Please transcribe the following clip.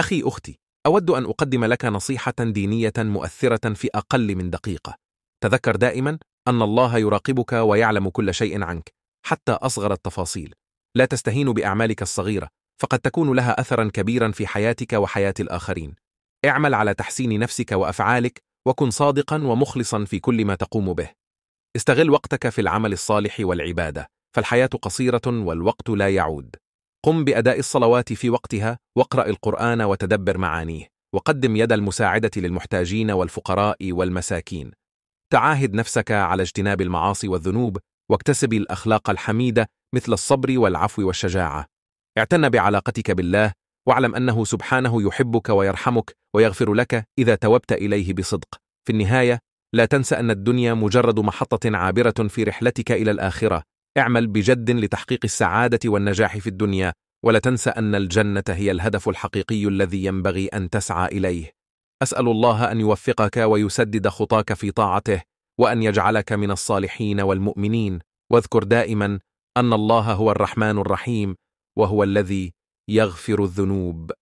أخي أختي أود أن أقدم لك نصيحة دينية مؤثرة في أقل من دقيقة تذكر دائما أن الله يراقبك ويعلم كل شيء عنك حتى أصغر التفاصيل لا تستهين بأعمالك الصغيرة فقد تكون لها أثرا كبيرا في حياتك وحياة الآخرين اعمل على تحسين نفسك وأفعالك وكن صادقا ومخلصا في كل ما تقوم به استغل وقتك في العمل الصالح والعبادة فالحياة قصيرة والوقت لا يعود قم بأداء الصلوات في وقتها واقرأ القرآن وتدبر معانيه وقدم يد المساعدة للمحتاجين والفقراء والمساكين تعاهد نفسك على اجتناب المعاصي والذنوب واكتسب الأخلاق الحميدة مثل الصبر والعفو والشجاعة اعتن بعلاقتك بالله واعلم أنه سبحانه يحبك ويرحمك ويغفر لك إذا توبت إليه بصدق في النهاية لا تنسى أن الدنيا مجرد محطة عابرة في رحلتك إلى الآخرة اعمل بجد لتحقيق السعادة والنجاح في الدنيا ولا تنسى أن الجنة هي الهدف الحقيقي الذي ينبغي أن تسعى إليه أسأل الله أن يوفقك ويسدد خطاك في طاعته وأن يجعلك من الصالحين والمؤمنين واذكر دائما أن الله هو الرحمن الرحيم وهو الذي يغفر الذنوب